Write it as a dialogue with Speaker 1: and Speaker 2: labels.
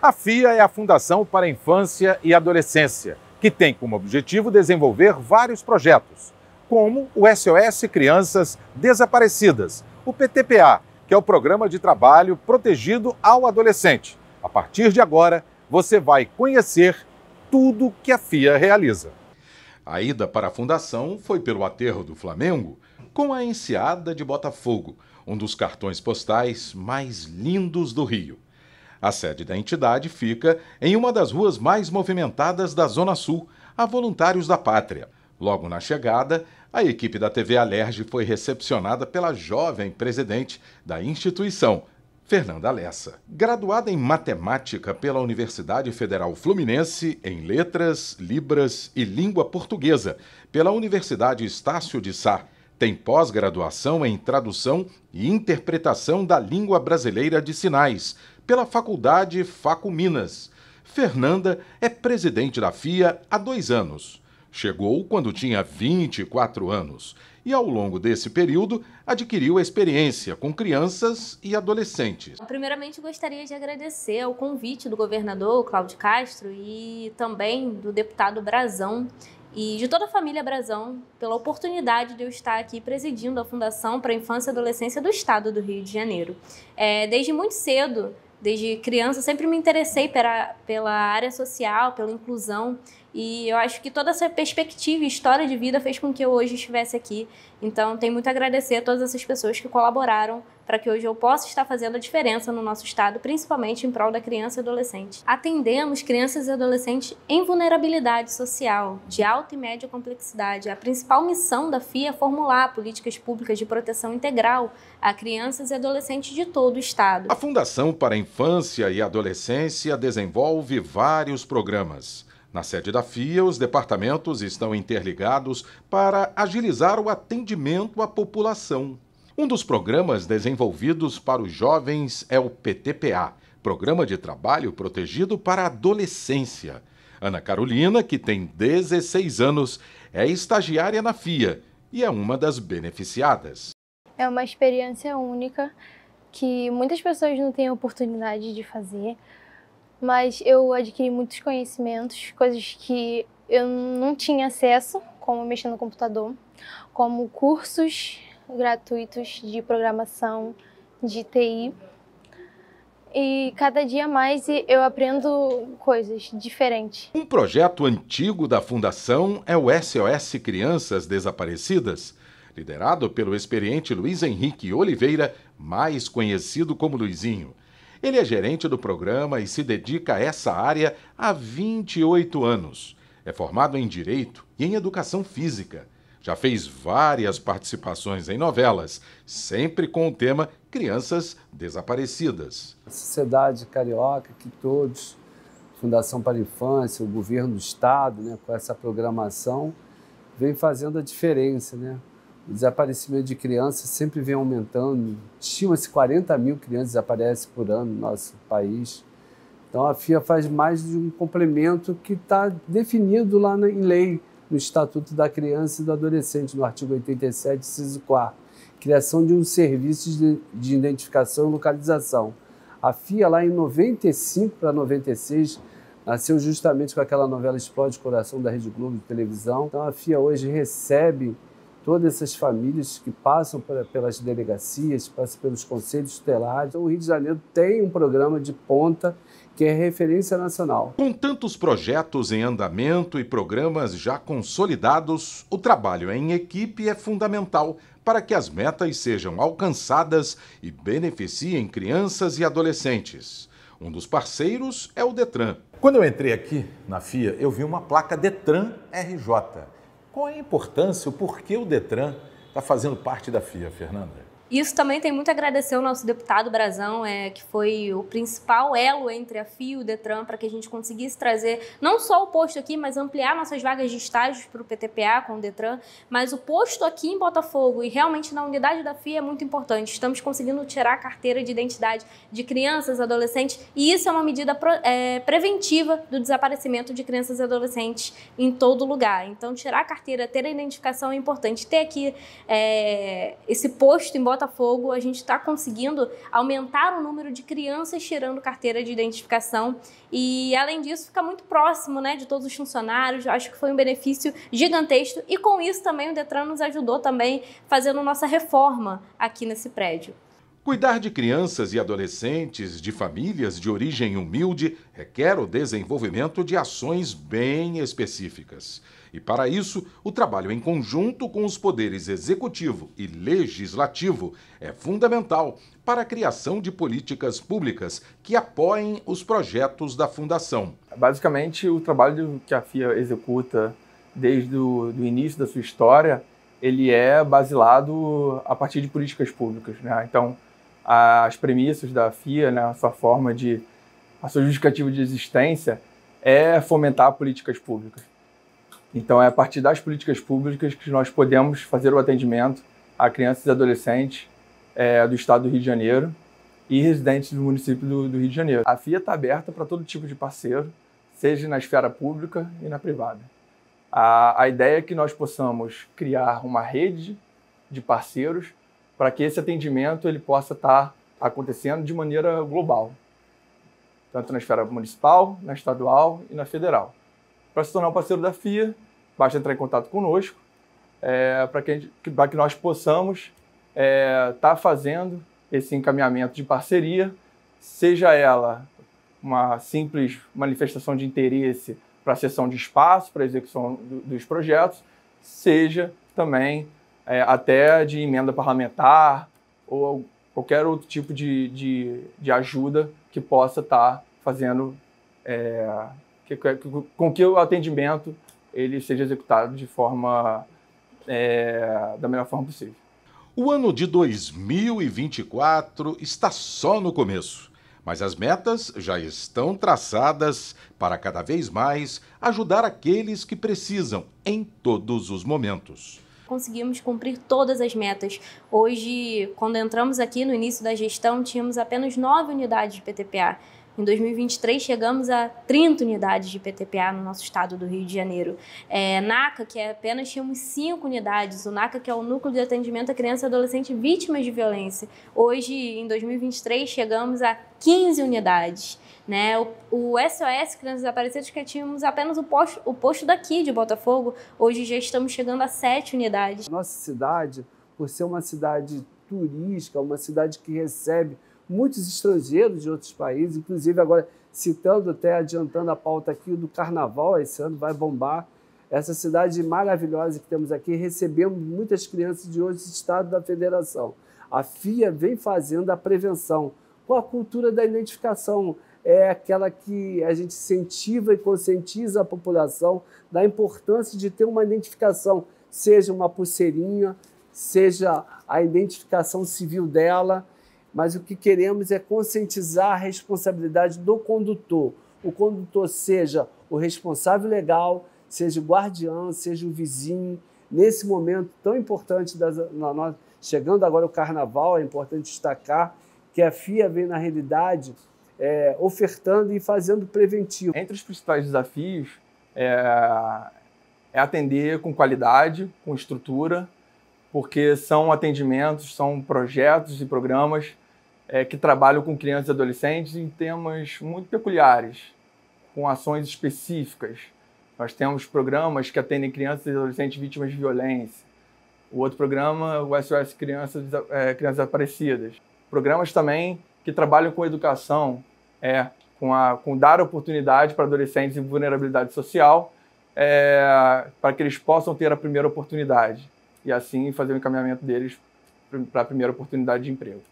Speaker 1: A FIA é a Fundação para a Infância e Adolescência, que tem como objetivo desenvolver vários projetos, como o SOS Crianças Desaparecidas, o PTPA, que é o Programa de Trabalho Protegido ao Adolescente. A partir de agora, você vai conhecer tudo que a FIA realiza. A ida para a fundação foi pelo aterro do Flamengo com a enseada de Botafogo, um dos cartões postais mais lindos do Rio. A sede da entidade fica em uma das ruas mais movimentadas da Zona Sul, a Voluntários da Pátria. Logo na chegada, a equipe da TV Alerge foi recepcionada pela jovem presidente da instituição, Fernanda Lessa. Graduada em Matemática pela Universidade Federal Fluminense, em Letras, Libras e Língua Portuguesa, pela Universidade Estácio de Sá, tem pós-graduação em Tradução e Interpretação da Língua Brasileira de Sinais pela Faculdade Minas. Fernanda é presidente da FIA há dois anos. Chegou quando tinha 24 anos e, ao longo desse período, adquiriu experiência com crianças e adolescentes.
Speaker 2: Primeiramente, gostaria de agradecer ao convite do governador Cláudio Castro e também do deputado Brazão e de toda a família Brazão pela oportunidade de eu estar aqui presidindo a Fundação para a Infância e Adolescência do Estado do Rio de Janeiro. É, desde muito cedo, Desde criança sempre me interessei pela, pela área social, pela inclusão. E eu acho que toda essa perspectiva e história de vida fez com que eu hoje estivesse aqui. Então, tenho muito a agradecer a todas essas pessoas que colaboraram para que hoje eu possa estar fazendo a diferença no nosso estado, principalmente em prol da criança e adolescente. Atendemos crianças e adolescentes em vulnerabilidade social, de alta e média complexidade. A principal missão da FIA é formular políticas públicas de proteção integral a crianças e adolescentes de todo o estado. A
Speaker 1: Fundação para a Infância e Adolescência desenvolve vários programas na sede da FIA, os departamentos estão interligados para agilizar o atendimento à população. Um dos programas desenvolvidos para os jovens é o PTPA Programa de Trabalho Protegido para a Adolescência. Ana Carolina, que tem 16 anos, é estagiária na FIA e é uma das beneficiadas.
Speaker 2: É uma experiência única que muitas pessoas não têm a oportunidade de fazer mas eu adquiri muitos conhecimentos, coisas que eu não tinha acesso, como mexer no computador, como cursos gratuitos de programação, de TI. E cada dia mais eu aprendo coisas diferentes. Um
Speaker 1: projeto antigo da Fundação é o SOS Crianças Desaparecidas, liderado pelo experiente Luiz Henrique Oliveira, mais conhecido como Luizinho. Ele é gerente do programa e se dedica a essa área há 28 anos. É formado em Direito e em Educação Física. Já fez várias participações em novelas, sempre com o tema Crianças Desaparecidas.
Speaker 3: A sociedade carioca, que todos, Fundação para a Infância, o governo do Estado, né, com essa programação, vem fazendo a diferença. Né? O desaparecimento de crianças sempre vem aumentando. Estima-se 40 mil crianças desaparecem por ano no nosso país. Então a FIA faz mais de um complemento que está definido lá na, em lei, no Estatuto da Criança e do Adolescente, no artigo 87, inciso 4. Criação de um serviço de, de identificação e localização. A FIA, lá em 95 para 96, nasceu justamente com aquela novela Explode Coração da Rede Globo de televisão. Então a FIA hoje recebe todas essas famílias que passam pelas delegacias, passam pelos conselhos tutelares. Então, o Rio de Janeiro tem um programa de ponta que é referência nacional.
Speaker 1: Com tantos projetos em andamento e programas já consolidados, o trabalho em equipe é fundamental para que as metas sejam alcançadas e beneficiem crianças e adolescentes. Um dos parceiros é o Detran. Quando eu entrei aqui na FIA, eu vi uma placa Detran RJ qual é a importância, o porquê o Detran está fazendo parte da FIA, Fernanda?
Speaker 2: Isso também tem muito a agradecer ao nosso deputado Brazão, é, que foi o principal elo entre a FIO e o Detran para que a gente conseguisse trazer não só o posto aqui, mas ampliar nossas vagas de estágios para o PTPA com o Detran, mas o posto aqui em Botafogo e realmente na unidade da FIO é muito importante. Estamos conseguindo tirar a carteira de identidade de crianças, adolescentes e isso é uma medida pro, é, preventiva do desaparecimento de crianças e adolescentes em todo lugar. Então, tirar a carteira, ter a identificação é importante. Ter aqui é, esse posto em Botafogo Botafogo, a gente está conseguindo aumentar o número de crianças tirando carteira de identificação e, além disso, fica muito próximo né, de todos os funcionários. Acho que foi um benefício gigantesco e, com isso, também o Detran nos ajudou também fazendo nossa reforma aqui nesse prédio.
Speaker 1: Cuidar de crianças e adolescentes de famílias de origem humilde requer o desenvolvimento de ações bem específicas. E para isso, o trabalho em conjunto com os poderes executivo e legislativo é fundamental para a criação de políticas públicas que apoiem os projetos da Fundação. Basicamente, o trabalho que a FIA executa desde
Speaker 4: o início da sua história, ele é basilado a partir de políticas públicas. Né? Então, as premissas da FIA, né, a sua forma de, a sua justificativa de existência é fomentar políticas públicas. Então é a partir das políticas públicas que nós podemos fazer o atendimento a crianças e adolescentes é, do estado do Rio de Janeiro e residentes do município do, do Rio de Janeiro. A FIA está aberta para todo tipo de parceiro, seja na esfera pública e na privada. A, a ideia é que nós possamos criar uma rede de parceiros para que esse atendimento ele possa estar acontecendo de maneira global, tanto na esfera municipal, na estadual e na federal. Para se tornar um parceiro da FIA, basta entrar em contato conosco é, para que, que, nós possamos estar é, tá fazendo esse encaminhamento de parceria, seja ela uma simples manifestação de interesse para a cessão de espaço, para a execução do, dos projetos, seja também é, até de emenda parlamentar ou qualquer outro tipo de, de, de ajuda que possa estar tá fazendo é, que, que, com que o atendimento ele seja executado de forma é, da melhor forma possível.
Speaker 1: O ano de 2024 está só no começo, mas as metas já estão traçadas para cada vez mais ajudar aqueles que precisam em todos os momentos
Speaker 2: conseguimos cumprir todas as metas. Hoje, quando entramos aqui no início da gestão, tínhamos apenas nove unidades de PTPA. Em 2023, chegamos a 30 unidades de PTPA no nosso estado do Rio de Janeiro. É, NACA, que é apenas tínhamos 5 unidades, o NACA, que é o Núcleo de Atendimento à Criança e Adolescente Vítimas de Violência. Hoje, em 2023, chegamos a 15 unidades. Né? O, o SOS Crianças Desaparecidas que tínhamos apenas o posto, o posto daqui de Botafogo, hoje já estamos chegando a sete unidades. Nossa
Speaker 3: cidade, por ser uma cidade turística, uma cidade que recebe muitos estrangeiros de outros países, inclusive agora citando até adiantando a pauta aqui do carnaval, esse ano vai bombar. Essa cidade maravilhosa que temos aqui, recebemos muitas crianças de outros estados da federação. A FIA vem fazendo a prevenção com a cultura da identificação é aquela que a gente incentiva e conscientiza a população da importância de ter uma identificação, seja uma pulseirinha, seja a identificação civil dela, mas o que queremos é conscientizar a responsabilidade do condutor. O condutor seja o responsável legal, seja o guardião, seja o vizinho, nesse momento tão importante da chegando agora o carnaval, é importante destacar que a FIA vem na realidade é, ofertando e fazendo
Speaker 4: preventivo. Entre os principais desafios é, é atender com qualidade, com estrutura, porque são atendimentos, são projetos e programas é, que trabalham com crianças e adolescentes em temas muito peculiares, com ações específicas. Nós temos programas que atendem crianças e adolescentes vítimas de violência. O outro programa, o SOS Crianças, é, crianças Desaparecidas. Programas também que trabalham com educação, é, com, a, com dar oportunidade para adolescentes em vulnerabilidade social, é, para que eles possam ter a primeira oportunidade e assim fazer o encaminhamento deles para a primeira oportunidade de
Speaker 1: emprego.